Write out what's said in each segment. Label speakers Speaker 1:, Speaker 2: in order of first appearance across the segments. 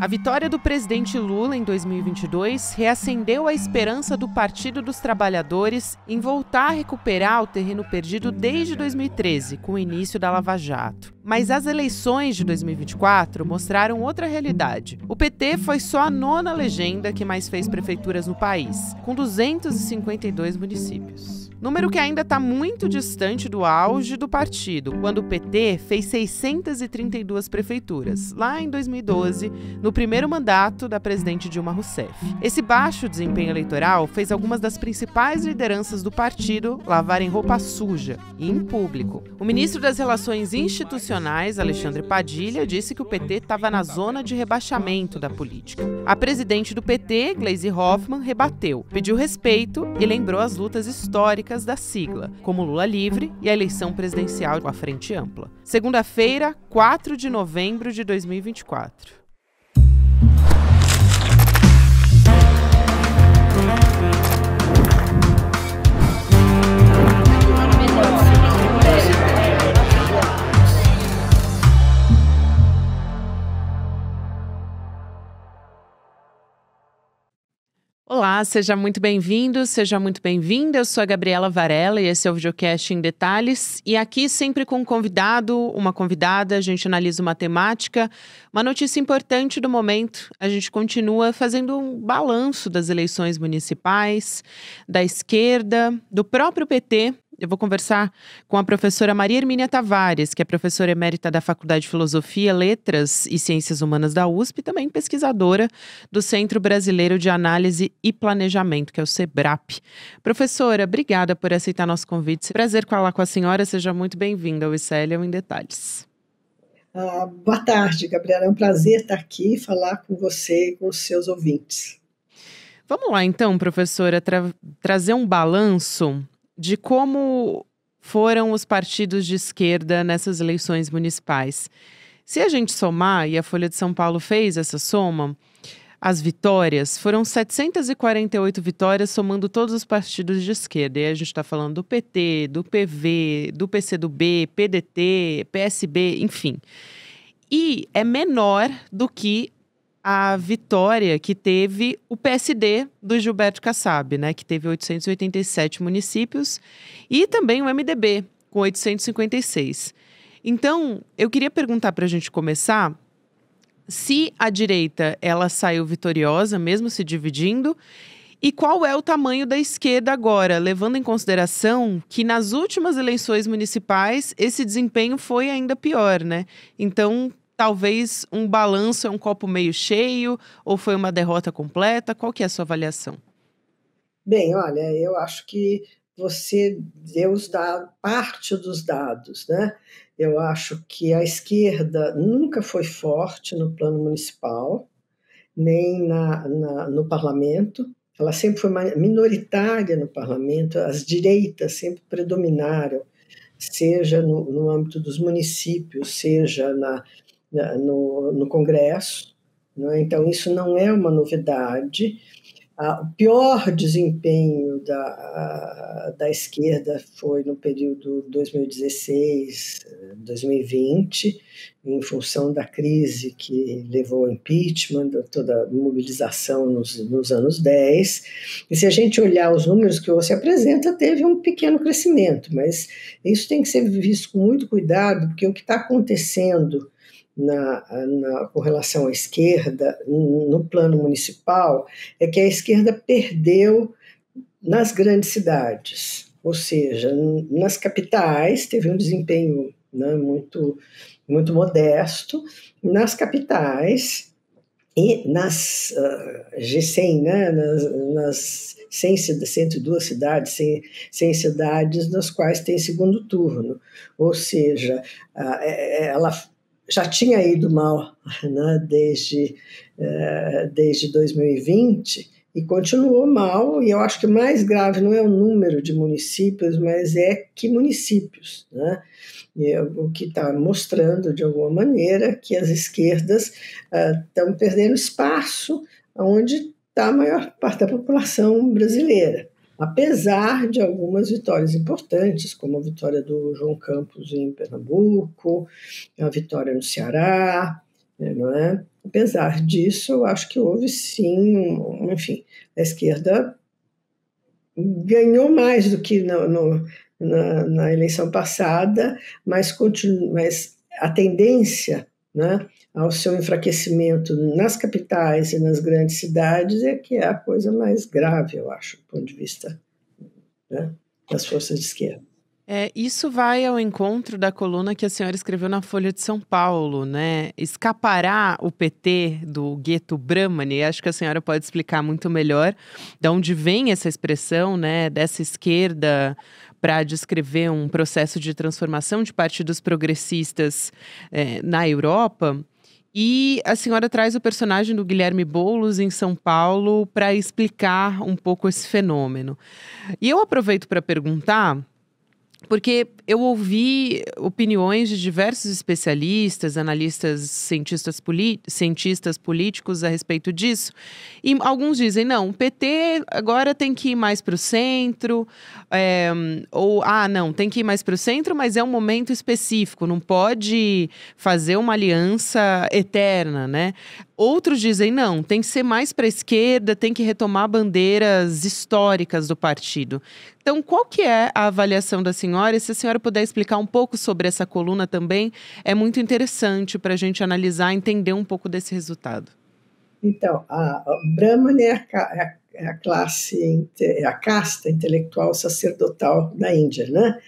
Speaker 1: A vitória do presidente Lula em 2022 reacendeu a esperança do Partido dos Trabalhadores em voltar a recuperar o terreno perdido desde 2013, com o início da Lava Jato. Mas as eleições de 2024 mostraram outra realidade. O PT foi só a nona legenda que mais fez prefeituras no país, com 252 municípios número que ainda está muito distante do auge do partido, quando o PT fez 632 prefeituras, lá em 2012, no primeiro mandato da presidente Dilma Rousseff. Esse baixo desempenho eleitoral fez algumas das principais lideranças do partido lavarem roupa suja e em público. O ministro das Relações Institucionais, Alexandre Padilha, disse que o PT estava na zona de rebaixamento da política. A presidente do PT, Gleisi Hoffmann, rebateu, pediu respeito e lembrou as lutas históricas da sigla, como Lula livre e a eleição presidencial com a Frente Ampla. Segunda-feira, 4 de novembro de 2024. Olá, seja muito bem-vindo, seja muito bem-vinda. Eu sou a Gabriela Varela e esse é o Videocast em Detalhes. E aqui, sempre com um convidado, uma convidada, a gente analisa uma temática, uma notícia importante do momento. A gente continua fazendo um balanço das eleições municipais, da esquerda, do próprio PT eu vou conversar com a professora Maria Hermínia Tavares, que é professora emérita da Faculdade de Filosofia, Letras e Ciências Humanas da USP, e também pesquisadora do Centro Brasileiro de Análise e Planejamento, que é o SEBRAP. Professora, obrigada por aceitar nosso convite. Prazer falar com a senhora, seja muito bem-vinda ao em Detalhes.
Speaker 2: Ah, boa tarde, Gabriela. É um prazer estar aqui e falar com você e com os seus ouvintes. Vamos lá,
Speaker 1: então, professora, tra trazer um balanço de como foram os partidos de esquerda nessas eleições municipais. Se a gente somar, e a Folha de São Paulo fez essa soma, as vitórias foram 748 vitórias, somando todos os partidos de esquerda. E a gente está falando do PT, do PV, do PCdoB, PDT, PSB, enfim. E é menor do que a vitória que teve o PSD do Gilberto Kassab, né, que teve 887 municípios, e também o MDB, com 856. Então, eu queria perguntar para a gente começar se a direita ela saiu vitoriosa, mesmo se dividindo, e qual é o tamanho da esquerda agora, levando em consideração que nas últimas eleições municipais esse desempenho foi ainda pior, né? Então, talvez um balanço é um copo meio cheio ou foi uma derrota completa? Qual que é a sua avaliação?
Speaker 2: Bem, olha, eu acho que você deu os dados, parte dos dados, né? Eu acho que a esquerda nunca foi forte no plano municipal, nem na, na, no parlamento. Ela sempre foi minoritária no parlamento, as direitas sempre predominaram, seja no, no âmbito dos municípios, seja na, né, no, no Congresso. Né? Então, isso não é uma novidade. Ah, o pior desempenho da, da esquerda foi no período 2016-2020, em função da crise que levou ao impeachment, toda a mobilização nos, nos anos 10. E se a gente olhar os números que você apresenta, teve um pequeno crescimento, mas isso tem que ser visto com muito cuidado, porque o que está acontecendo na, na, com relação à esquerda no plano municipal é que a esquerda perdeu nas grandes cidades, ou seja, nas capitais teve um desempenho né, muito, muito modesto, nas capitais e nas uh, ah, G100, né, nas, nas 100, 102 cidades, 100, 100 cidades nas quais tem segundo turno, ou seja, uh, ela já tinha ido mal né, desde, uh, desde 2020 e continuou mal. E eu acho que mais grave não é o número de municípios, mas é que municípios, né? É o que está mostrando de alguma maneira que as esquerdas estão eh, uh, perdendo espaço onde está a maior parte da população brasileira apesar de algumas vitórias importantes, como a vitória do João Campos em Pernambuco, a vitória no Ceará, né, não é? Apesar disso, eu acho que houve sim, enfim, a esquerda ganhou mais do que no, no, na, na, eleição passada, mas, continu, mas a tendência né, ao seu enfraquecimento nas capitais e nas grandes cidades é que é a coisa mais grave, eu acho, do ponto de vista né, das forças de esquerda.
Speaker 1: É, isso vai ao encontro da coluna que a senhora escreveu na Folha de São Paulo, né? Escapará o PT do gueto Brahmani? Acho que a senhora pode explicar muito melhor de onde vem essa expressão, né? Dessa esquerda para descrever um processo de transformação de partidos progressistas é, na Europa. E a senhora traz o personagem do Guilherme Boulos em São Paulo para explicar um pouco esse fenômeno. E eu aproveito para perguntar, porque eu ouvi opiniões de diversos especialistas, analistas, cientistas, cientistas políticos a respeito disso. E alguns dizem: não, o PT agora tem que ir mais para o centro, é, ou, ah, não, tem que ir mais para o centro, mas é um momento específico, não pode fazer uma aliança eterna, né? Outros dizem não, tem que ser mais para a esquerda, tem que retomar bandeiras históricas do partido. Então, qual que é a avaliação da senhora? Se a senhora senhora puder explicar um pouco sobre essa coluna também, é muito interessante para a gente analisar, entender
Speaker 2: um pouco desse resultado. Então, a, Brahman né, é, é a, é a classe, é a casta intelectual sacerdotal da Índia, né?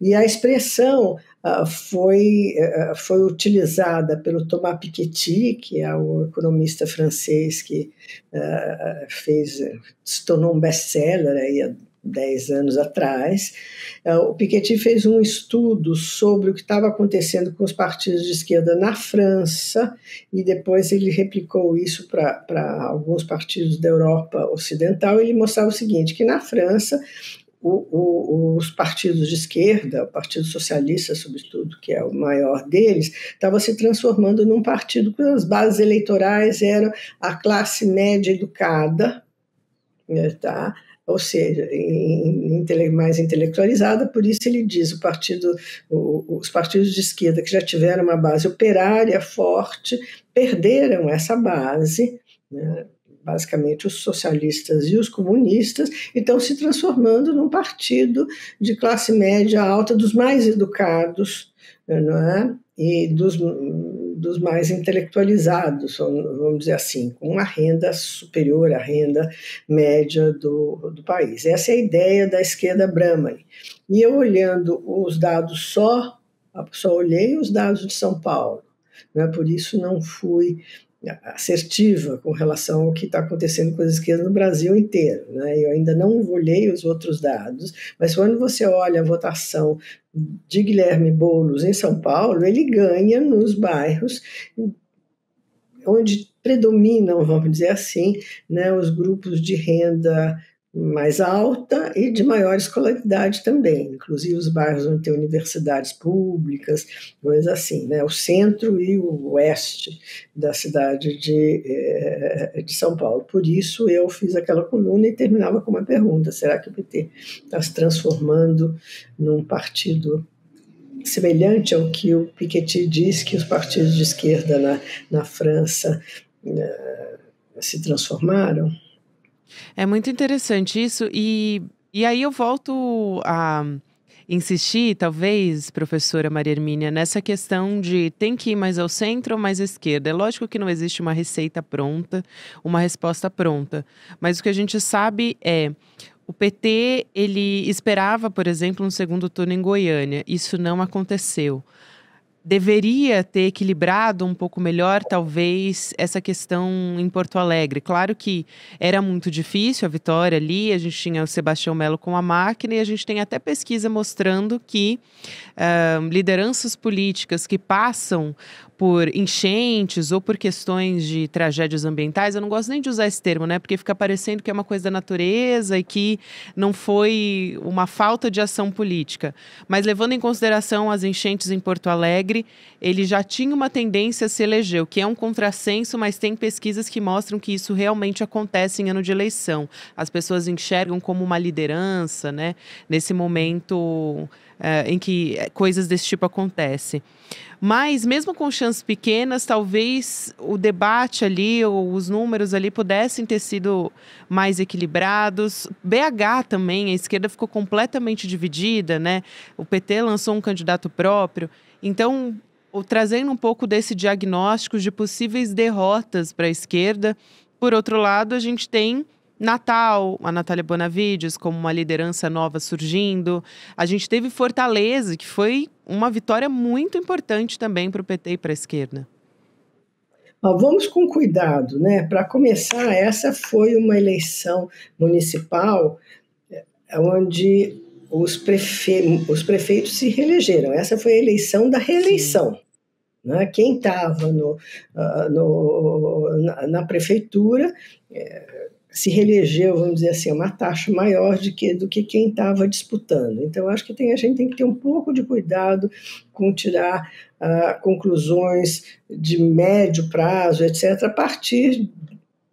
Speaker 2: E a expressão uh, foi, uh, foi utilizada pelo Thomas Piketty, que é o economista francês que uh, fez, se tornou um best-seller aí 10 anos atrás, é, o Piketty fez um estudo sobre o que estava acontecendo com os partidos de esquerda na França, e depois ele replicou isso para alguns partidos da Europa Ocidental. Ele mostrava o seguinte: que na França, o, o, os partidos de esquerda, o Partido Socialista, sobretudo, que é o maior deles, estava se transformando num partido cujas bases eleitorais eram a classe média educada. Né, tá? ou seja, mais intelectualizada, por isso ele diz o partido, o, os partidos de esquerda que já tiveram uma base operária forte perderam essa base, né, basicamente os socialistas e os comunistas, e estão se transformando num partido de classe média alta dos mais educados, né, não é? E dos dos mais intelectualizados, vamos dizer assim, com uma renda superior à renda média do, do país. Essa é a ideia da esquerda Brahmani. E eu olhando os dados só, só olhei os dados de São Paulo, né? por isso não fui é, assertiva com relação ao que está acontecendo com as esquerdas no Brasil inteiro. Né? Eu ainda não olhei os outros dados, mas quando você olha a votação de Guilherme Boulos em São Paulo, ele ganha nos bairros onde predominam, vamos dizer assim, né, os grupos de renda mais alta e de maior escolaridade também, inclusive os bairros onde tem universidades públicas, coisas assim, né? o centro e o oeste da cidade de, eh, de São Paulo. Por isso eu fiz aquela coluna e terminava com uma pergunta: será que o PT está se transformando num partido semelhante ao que o Piketty diz que os partidos de esquerda na, na França uh, se transformaram?
Speaker 1: É muito interessante isso. E, e aí eu volto a insistir, talvez, professora Maria Hermínia, nessa questão de tem que ir mais ao centro ou mais à esquerda. É lógico que não existe uma receita pronta, uma resposta pronta. Mas o que a gente sabe é. O PT, ele esperava, por exemplo, um segundo turno em Goiânia. Isso não aconteceu deveria ter equilibrado um pouco melhor, talvez, essa questão em Porto Alegre. Claro que era muito difícil a vitória ali, a gente tinha o Sebastião Melo com a máquina e a gente tem até pesquisa mostrando que uh, lideranças políticas que passam por enchentes ou por questões de tragédias ambientais, eu não gosto nem de usar esse termo, né? Porque fica parecendo que é uma coisa da natureza e que não foi uma falta de ação política. Mas levando em consideração as enchentes em Porto Alegre, ele já tinha uma tendência a se eleger, o que é um contrassenso, mas tem pesquisas que mostram que isso realmente acontece em ano de eleição. As pessoas enxergam como uma liderança, né? Nesse momento uh, em que coisas desse tipo acontecem. Mas mesmo com chances pequenas, talvez o debate ali ou os números ali pudessem ter sido mais equilibrados. BH também, a esquerda ficou completamente dividida, né? O PT lançou um candidato próprio. Então, trazendo um pouco desse diagnóstico de possíveis derrotas para a esquerda, por outro lado, a gente tem Natal, a Natália Bonavides como uma liderança nova surgindo. A gente teve Fortaleza, que foi uma vitória muito importante também para o PT e para a esquerda.
Speaker 2: vamos com cuidado, né? Para começar, essa foi uma eleição municipal eh, onde os, prefe... os prefeitos se reelegeram. Essa foi a eleição da reeleição. Né? Quem estava no, ah, no, na, na prefeitura é, se reelegeu, vamos dizer assim, uma taxa maior de que, do que quem estava disputando. Então, acho que tem, a gente tem que ter um pouco de cuidado com tirar ah, conclusões de médio prazo, etc., a partir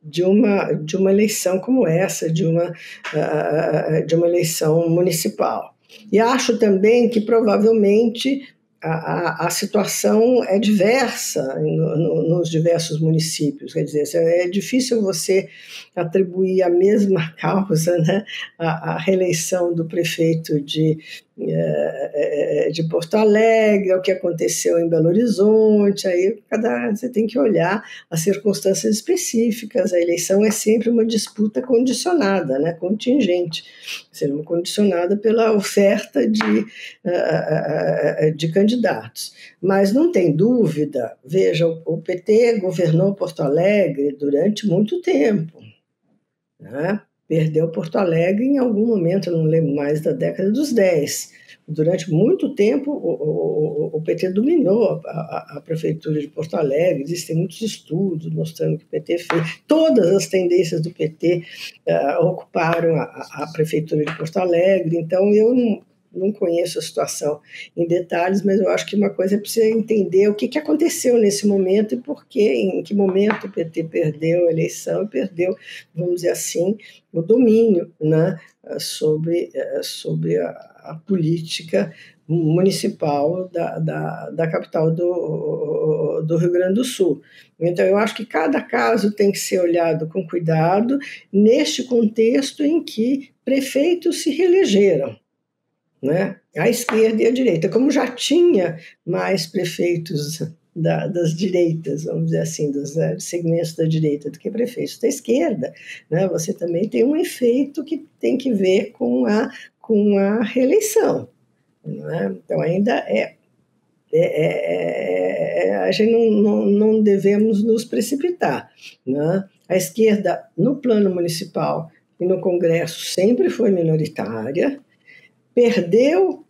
Speaker 2: de uma, de uma eleição como essa, de uma, ah, ah, de uma eleição municipal. E acho também que provavelmente a, a, situação é diversa no, no, nos diversos municípios, quer dizer, é, é difícil você atribuir a mesma causa né, a reeleição do prefeito de é, é, é, de Porto Alegre, o que aconteceu em Belo Horizonte, aí cada, você tem que olhar as circunstâncias específicas. A eleição é sempre uma disputa condicionada, né, contingente, sendo condicionada pela oferta de, de candidatos. Mas não tem dúvida, veja, o PT governou Porto Alegre durante muito tempo. Né? perdeu Porto Alegre em algum momento, não lembro mais, da década dos 10. Durante muito tempo, o, o, o PT dominou a, a, a, prefeitura de Porto Alegre. Existem muitos estudos mostrando que o PT fez. Todas as tendências do PT uh, eh, ocuparam a, a, prefeitura de Porto Alegre. Então, eu não, não conheço a situação em detalhes, mas eu acho que uma coisa é precisa entender o que, que aconteceu nesse momento e por que, em que momento o PT perdeu a eleição e perdeu, vamos dizer assim, o domínio né, sobre, eh, sobre a, a política municipal da, da, da, capital do, do Rio Grande do Sul. Então, eu acho que cada caso tem que ser olhado com cuidado neste contexto em que prefeitos se reelegeram né? a esquerda e a direita, como já tinha mais prefeitos da, das direitas, vamos dizer assim, dos né, segmentos da direita do que prefeitos da esquerda, né? você também tem um efeito que tem que ver com a, com a reeleição. Né? Então, ainda é é, é, é, é a gente não, não, não, devemos nos precipitar. Né? A esquerda, no plano municipal e no Congresso, sempre foi minoritária, perdeu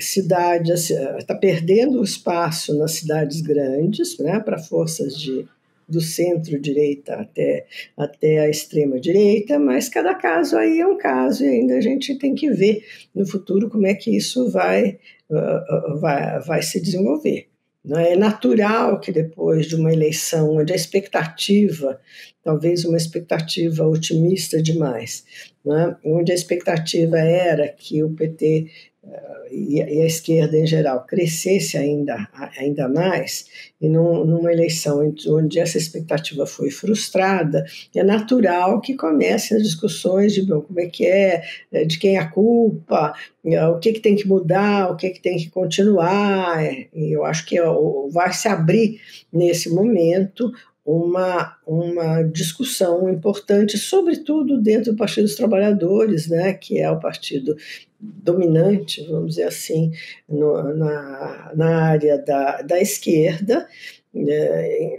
Speaker 2: cidade, está perdendo espaço nas cidades grandes, né, para forças de, do centro-direita até, até a extrema-direita, mas cada caso aí é um caso e ainda a gente tem que ver no futuro como é que isso vai, ah, ah, vai, vai se desenvolver. É? é natural que depois de uma eleição onde a expectativa, talvez uma expectativa otimista demais, é? onde a expectativa era que o PT e, a esquerda em geral crescesse ainda, ainda mais, e num, numa eleição onde essa expectativa foi frustrada, é natural que comecem as discussões de bom, como é que é, é de quem é a culpa, é, o que, que tem que mudar, o que, que tem que continuar. É, e eu acho que vai se abrir nesse momento uma, uma discussão importante, sobretudo dentro do Partido dos Trabalhadores, né, que é o partido dominante, vamos dizer assim, no, na, na área da, da esquerda, né,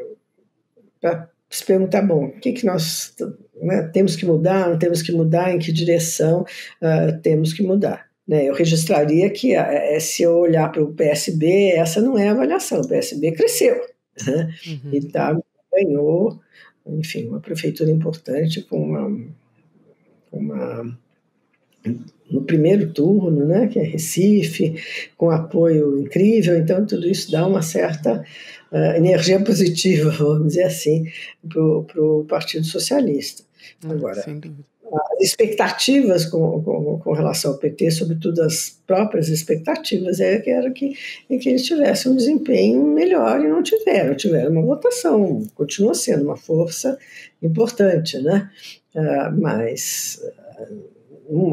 Speaker 2: para se perguntar, bom, o que, que nós né, temos que mudar, não temos que mudar, em que direção uh, temos que mudar. Né? Eu registraria que é, se eu olhar para o PSB, essa não é a avaliação, o PSB cresceu né? uhum. e tá, ganhou, enfim, uma prefeitura importante com uma, uma no primeiro turno, né, que é Recife, com apoio incrível, então tudo isso dá uma certa uh, energia positiva, vamos dizer assim, para o Partido Socialista. Agora, as expectativas com, com, com, relação ao PT, sobretudo as próprias expectativas, é que era que, é que eles tivessem um desempenho melhor e não tiveram. Tiveram uma votação, continua sendo uma força importante, né? Uh, mas. Uh,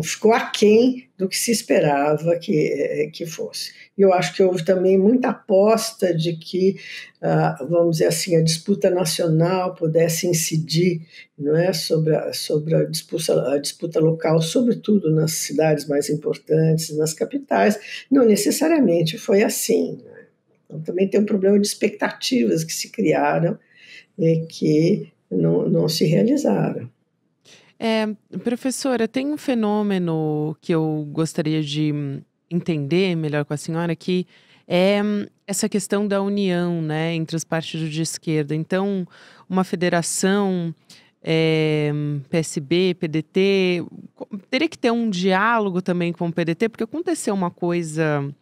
Speaker 2: ficou aquém do que se esperava que, eh, que fosse. E eu acho que houve também muita aposta de que, ah, vamos dizer assim, a disputa nacional pudesse incidir não é, sobre, a, sobre a, disputa, a disputa local, sobretudo nas cidades mais importantes, nas capitais. Não necessariamente foi assim. Né. Então, também tem um problema de expectativas que se criaram e que não, não se realizaram.
Speaker 1: É, professora, tem um fenômeno que eu gostaria de entender melhor com a senhora, que é hum, essa questão da união né, entre os partidos de esquerda. Então, uma federação é, hum, PSB, PDT, teria que ter um diálogo também com o PDT, porque aconteceu uma coisa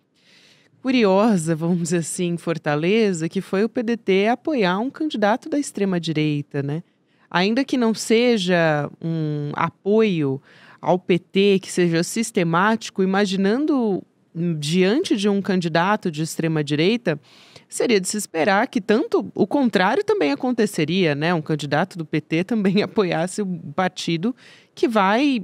Speaker 1: curiosa, vamos dizer assim, em Fortaleza, que foi o PDT apoiar um candidato da extrema direita, né? ainda que não seja um apoio ao PT que seja sistemático, imaginando diante de um candidato de extrema direita, seria de se esperar que tanto o contrário também aconteceria, né? Um candidato do PT também apoiasse o partido que vai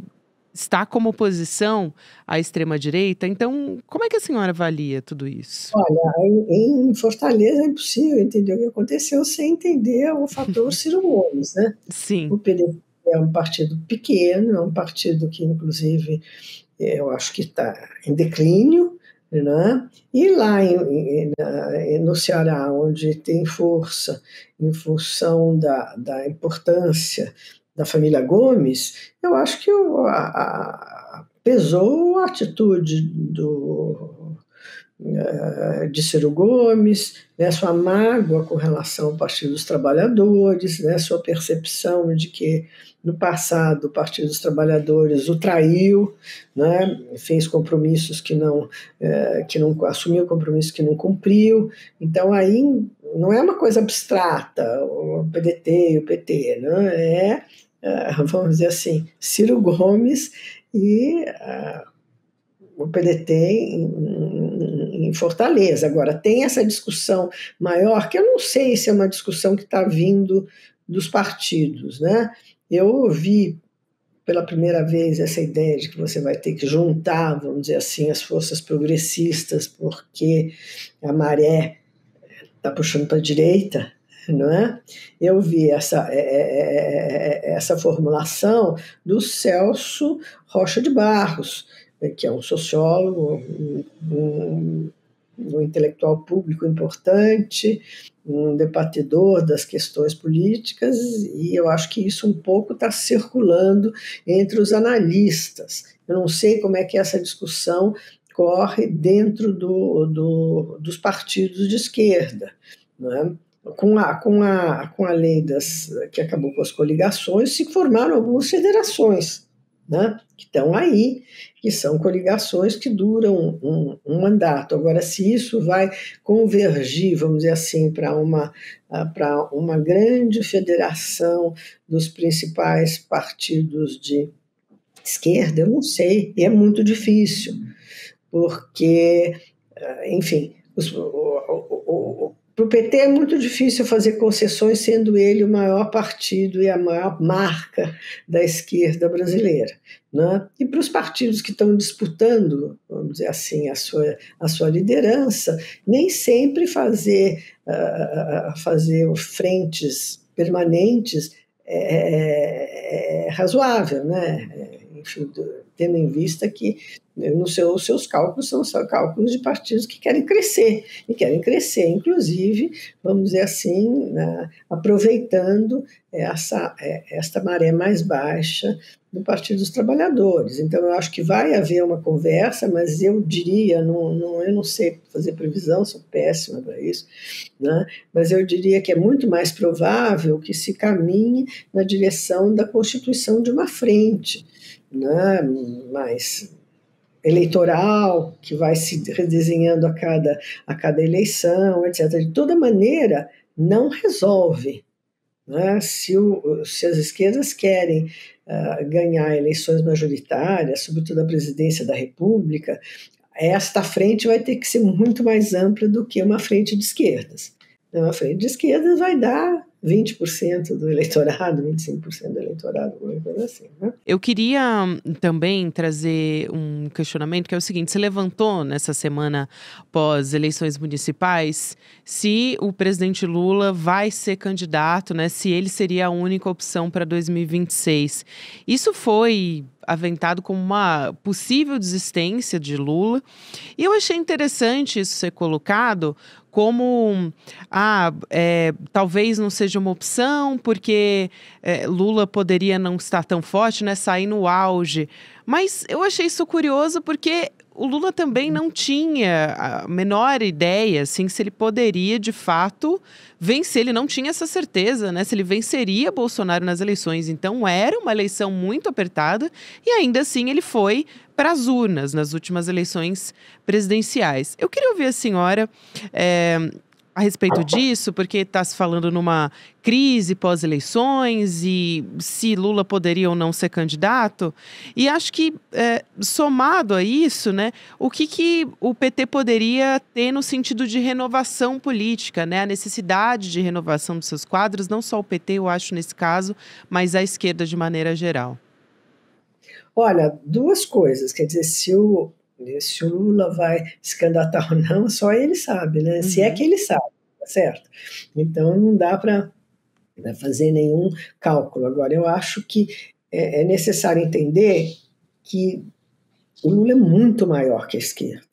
Speaker 1: está como oposição à extrema-direita. Então, como é que a senhora avalia tudo
Speaker 2: isso? Olha, em, Fortaleza é impossível entender o que aconteceu sem entender o fator Ciro Gomes, né? Sim. O PDT é um partido pequeno, é um partido que, inclusive, eh, eu acho que está em declínio, né? E lá em, em, no Ceará, onde tem força em função da, da importância da família Gomes, eu acho que o a, a, pesou a atitude do, eh, de Ciro Gomes, né, sua mágoa com relação ao Partido dos Trabalhadores, né, sua percepção de que no passado o Partido dos Trabalhadores o traiu, né, fez compromissos que não, é, que não assumiu compromissos que não cumpriu. Então aí não é uma coisa abstrata, o PDT e o PT, né, é ah, vamos dizer assim, Ciro Gomes e ah, o PDT em, em, Fortaleza. Agora, tem essa discussão maior, que eu não sei se é uma discussão que está vindo dos partidos. Né? Eu ouvi pela primeira vez essa ideia de que você vai ter que juntar, vamos dizer assim, as forças progressistas, porque a maré está puxando para a direita, não é? Eu vi essa, é é, é, é, é, essa formulação do Celso Rocha de Barros, né, que é um sociólogo, um, um intelectual público importante, um debatedor das questões políticas, e eu acho que isso um pouco está circulando entre os analistas. Eu não sei como é que essa discussão corre dentro do, do dos partidos de esquerda. Não é? com a, com a, com a lei das, que acabou com as coligações, se formaram algumas federações, né, que estão aí, que são coligações que duram um, um, mandato. Agora, se isso vai convergir, vamos dizer assim, para uma, ah, uma grande federação dos principais partidos de esquerda, eu não sei, é muito difícil, porque, ah, enfim, os, o, o, para o PT é muito difícil fazer concessões, sendo ele o maior partido e a maior marca da esquerda brasileira. Né? E para os partidos que estão disputando, vamos dizer assim, a sua, a sua liderança, nem sempre fazer, uh, fazer frentes permanentes é, é, é, é razoável. Né? É, enfim, tendo em vista que eh, no seu, os seus cálculos são só cálculos de partidos que querem crescer, e querem crescer, inclusive, vamos dizer assim, né, aproveitando eh, essa, eh, esta maré mais baixa do Partido dos Trabalhadores. Então, eu acho que vai haver uma conversa, mas eu diria, não, não eu não sei fazer previsão, sou péssima para isso, né? mas eu diria que é muito mais provável que se caminhe na direção da constituição de uma frente, né, mais eleitoral, que vai se redesenhando a cada, a cada eleição, etc. De toda maneira, não resolve. Né? Se, o, se as esquerdas querem uh, ganhar eleições majoritárias, sobretudo a presidência da República, esta frente vai ter que ser muito mais ampla do que uma frente de esquerdas. Uma frente de esquerdas vai dar 20% do eleitorado, 25% do eleitorado, alguma coisa assim.
Speaker 1: Né? Eu queria hum, também trazer um questionamento que é o seguinte: você levantou nessa semana pós eleições municipais se o presidente Lula vai ser candidato, né? Se ele seria a única opção para 2026. Isso foi aventado como uma possível desistência de Lula. E eu achei interessante isso ser colocado como ah, é, talvez não seja uma opção, porque é, Lula poderia não estar tão forte, né? Sair no auge. Mas eu achei isso curioso porque o Lula também não tinha a menor ideia, assim, se ele poderia, de fato, vencer. Ele não tinha essa certeza, né? Se ele venceria Bolsonaro nas eleições. Então, era uma eleição muito apertada e, ainda assim, ele foi para as urnas nas últimas eleições presidenciais. Eu queria ouvir a senhora... É a respeito disso, porque está se falando numa crise pós-eleições e se Lula poderia ou não ser candidato. E acho que, é, somado a isso, né, o que, que o PT poderia ter no sentido de renovação política, né, a necessidade de renovação dos seus quadros, não só o PT, eu acho, nesse caso, mas a esquerda de maneira geral?
Speaker 2: Olha, duas coisas. Quer dizer, se o, se o Lula vai se candidatar ou não, só ele sabe, né? Uhum. Se é uhum. que ele sabe, tá certo? Então não dá para né, fazer nenhum cálculo. Agora, eu acho que é, é necessário entender que o Lula é muito maior que a esquerda,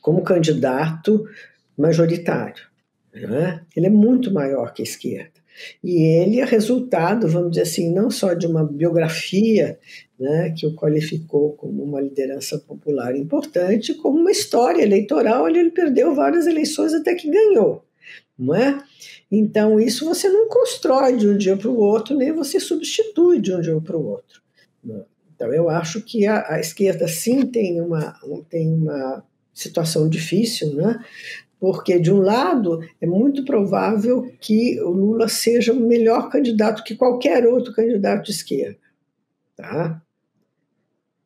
Speaker 2: como candidato majoritário. Né? Ele é muito maior que a esquerda. E ele é resultado, vamos dizer assim, não só de uma biografia né, que o qualificou como uma liderança popular importante, como uma história eleitoral onde ele perdeu várias eleições até que ganhou. Não é? Então, isso você não constrói de um dia para o outro, nem você substitui de um dia para o outro. Né? Então, eu acho que a, a esquerda, sim, tem uma, tem uma situação difícil, né? Porque, de um lado, é muito provável que o Lula seja o melhor candidato que qualquer outro candidato de esquerda. Tá?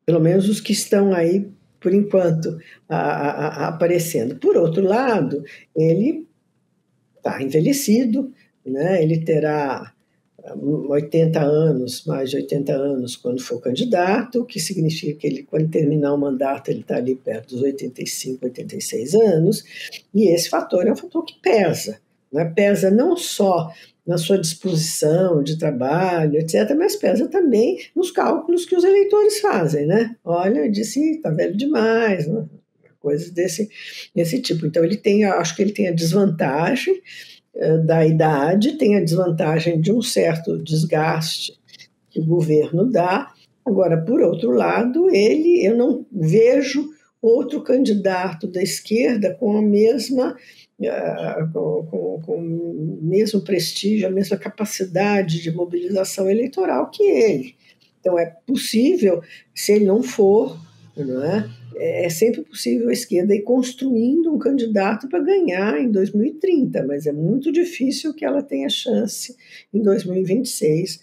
Speaker 2: Pelo menos os que estão aí, por enquanto, a, a, a aparecendo. Por outro lado, ele está envelhecido, né? ele terá 80 anos, mais de 80 anos, quando for candidato, o que significa que ele, quando terminar o mandato, ele está ali perto dos 85, 86 anos, e esse fator é um fator que pesa. Né? Pesa não só na sua disposição de trabalho, etc., mas pesa também nos cálculos que os eleitores fazem. Né? Olha, eu disse, está velho demais, né? coisas desse, desse tipo. Então, ele tem, acho que ele tem a desvantagem eh, da idade, tem a desvantagem de um certo desgaste que o governo dá. Agora, por outro lado, ele, eu não vejo outro candidato da esquerda com a mesma ah, com, com, com o mesmo prestígio, a mesma capacidade de mobilização eleitoral que ele. Então é possível, se ele não for, não é, é, é sempre possível a esquerda ir construindo um candidato para ganhar em 2030, mas é muito difícil que ela tenha chance em 2026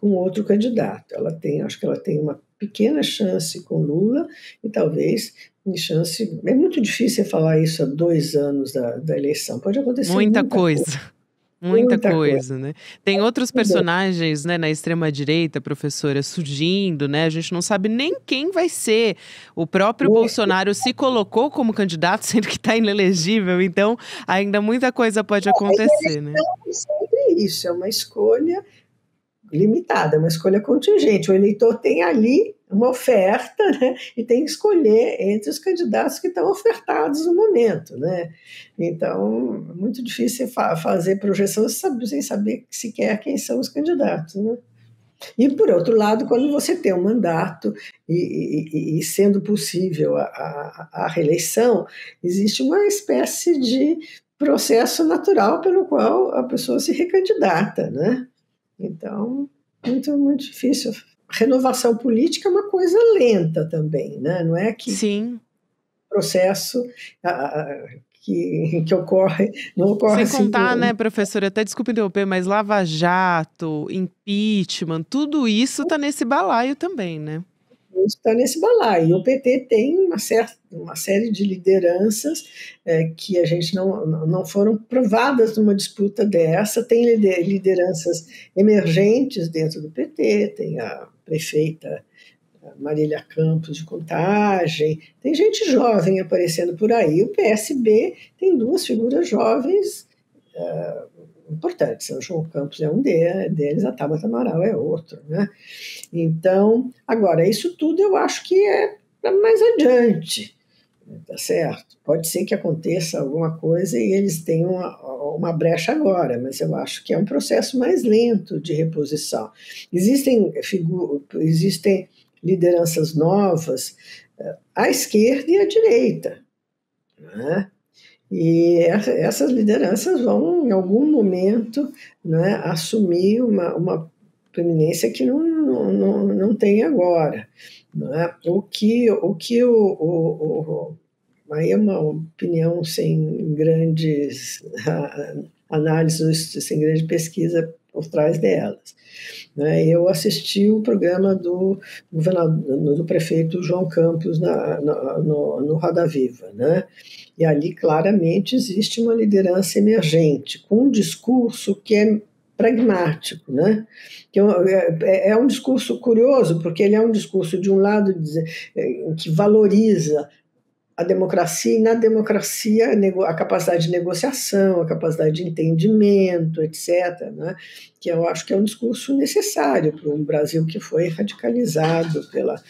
Speaker 2: com outro candidato. Ela tem, acho que ela tem uma pequena chance com Lula e talvez em chance. É muito difícil falar isso há dois anos da, da eleição. Pode acontecer muita, muita coisa. coisa. Muita, coisa, coisa, né?
Speaker 1: Tem outros personagens, né, na extrema direita, professora, surgindo, né? A gente não sabe nem quem vai ser. O próprio Bolsonaro se colocou como candidato, sendo que está inelegível. Então, ainda muita coisa pode é, acontecer,
Speaker 2: né? É sempre isso, é uma escolha limitada, uma escolha contingente. O eleitor tem ali uma oferta né, e tem que escolher entre os candidatos que estão ofertados no momento. Né? Então, é muito difícil fa fazer projeção sem saber sequer quem são os candidatos. Né? E, por outro lado, quando você tem um mandato e, e, e sendo possível a, a, a reeleição, existe uma espécie de processo natural pelo qual a pessoa se recandidata. Né? Então, muito, muito difícil renovação política é uma coisa lenta também, né? Não é que Sim. processo que, que, ocorre, não ocorre Sem assim contar, né,
Speaker 1: professora, até desculpe interromper, mas Lava
Speaker 2: Jato, impeachment, tudo isso está nesse balaio também, né? Isso está nesse balaio. E o PT tem uma, certa, uma série de lideranças é, que a gente não, não foram provadas numa disputa dessa. Tem lideranças emergentes dentro do PT, tem a prefeita Marília Campos de Contagem, tem gente jovem aparecendo por aí. O PSB tem duas figuras jovens uh, importantes. O João Campos é um deles, a Tabata Amaral é outro. Né? Então, agora, isso tudo eu acho que é mais adiante, né? tá certo? Pode ser que aconteça alguma coisa e eles tenham uma brecha agora, mas eu acho que é um processo mais lento de reposição. Existem, existem lideranças novas eh, à esquerda e à direita. Né? E essas lideranças vão, em algum momento, né, assumir uma, uma preeminência que não, não, não, tem agora. Né? O que, o, que o, o, o Aí é uma opinião sem grandes ah, análises, sem grande pesquisa por trás delas. Né? Eu assisti o programa do, do prefeito João Campos na, na, no, no Roda Viva, né? e ali claramente existe uma liderança emergente, com um discurso que é pragmático, né? Que é um é, é, é discurso curioso porque ele é um discurso de um lado que valoriza a democracia, e na democracia a capacidade de negociação, a capacidade de entendimento, etc., né? que eu acho que é um discurso necessário para um Brasil que foi radicalizado pela,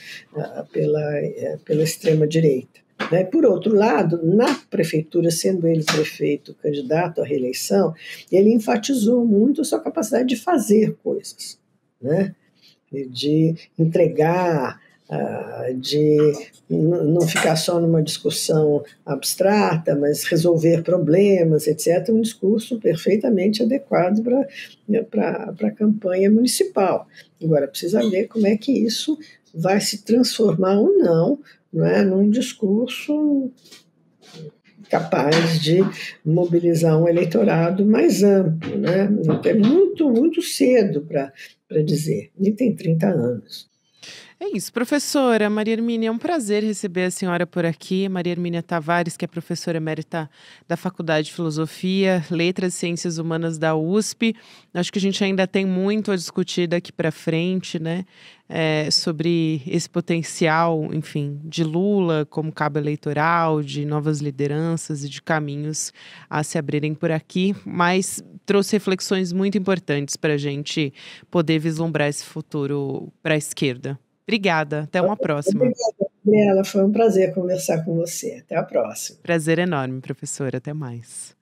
Speaker 2: pela, é, pela extrema-direita. Né. Por outro lado, na prefeitura, sendo ele prefeito, candidato à reeleição, ele enfatizou muito a sua capacidade de fazer coisas, né? de entregar, ah, de não ficar só numa discussão abstrata, mas resolver problemas, etc., um discurso perfeitamente adequado para né, a campanha municipal. Agora, precisa ver como é que isso vai se transformar ou não, não é, num discurso capaz de mobilizar um eleitorado mais amplo. Né? É muito, muito cedo para dizer, e tem 30 anos.
Speaker 1: É isso, professora Maria Hermínia, é um prazer receber a senhora por aqui. Maria Hermínia Tavares, que é professora emérita da Faculdade de Filosofia, Letras e Ciências Humanas da USP. Acho que a gente ainda tem muito a discutir daqui para frente, né? É, sobre esse potencial, enfim, de Lula como cabo eleitoral, de novas lideranças e de caminhos a se abrirem por aqui, mas trouxe reflexões muito importantes para a gente poder vislumbrar esse futuro para a esquerda.
Speaker 2: Obrigada, até uma próxima. Obrigada, Gabriela. Foi um prazer conversar com você. Até a próxima.
Speaker 1: Prazer enorme, professora. Até mais.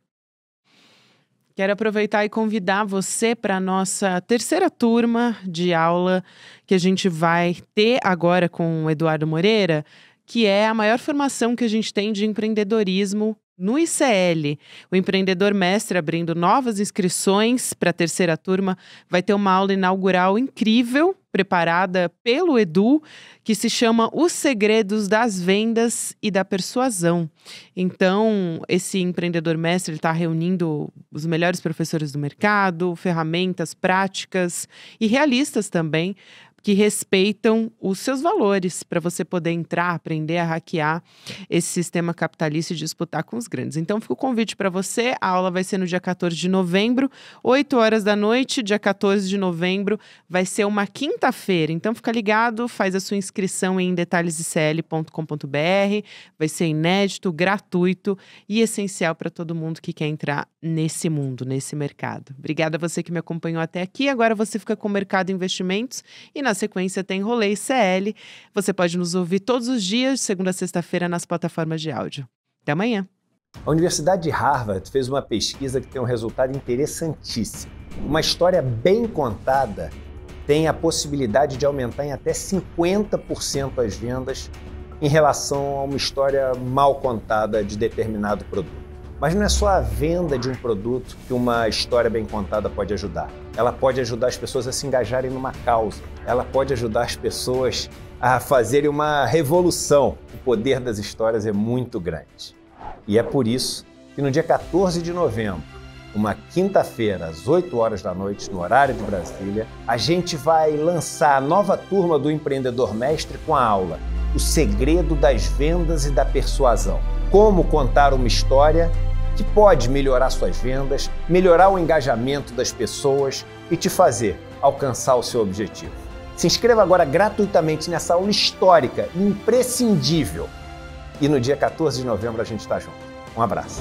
Speaker 1: Quero aproveitar e convidar você para a nossa terceira turma de aula que a gente vai ter agora com o Eduardo Moreira, que é a maior formação que a gente tem de empreendedorismo no ICL, o empreendedor mestre abrindo novas inscrições para a terceira turma vai ter uma aula inaugural incrível preparada pelo Edu, que se chama Os Segredos das Vendas e da Persuasão. Então, esse empreendedor mestre está reunindo os melhores professores do mercado, ferramentas práticas e realistas também, que respeitam os seus valores para você poder entrar, aprender a hackear esse sistema capitalista e disputar com os grandes. Então fica o convite para você. A aula vai ser no dia 14 de novembro, 8 horas da noite, dia 14 de novembro, vai ser uma quinta-feira. Então fica ligado, faz a sua inscrição em detalhesicl.com.br. Vai ser inédito, gratuito e essencial para todo mundo que quer entrar nesse mundo, nesse mercado. Obrigada a você que me acompanhou até aqui. Agora você fica com o Mercado Investimentos e na na sequência tem Rolê CL. Você pode nos ouvir todos os dias, segunda a sexta-feira, nas plataformas de áudio. Até amanhã.
Speaker 3: A Universidade de Harvard fez uma pesquisa que tem um resultado interessantíssimo. Uma história bem contada tem a possibilidade de aumentar em até 50% as vendas em relação a uma história mal contada de determinado produto. Mas não é só a venda de um produto que uma história bem contada pode ajudar. Ela pode ajudar as pessoas a se engajarem numa causa. Ela pode ajudar as pessoas a fazerem uma revolução. O poder das histórias é muito grande. E é por isso que no dia 14 de novembro, uma quinta-feira, às 8 horas da noite, no horário de Brasília, a gente vai lançar a nova turma do Empreendedor Mestre com a aula O Segredo das Vendas e da Persuasão. Como contar uma história que pode melhorar suas vendas, melhorar o engajamento das pessoas e te fazer alcançar o seu objetivo. Se inscreva agora gratuitamente nessa aula histórica e imprescindível. E no dia 14 de novembro a gente está junto. Um
Speaker 2: abraço.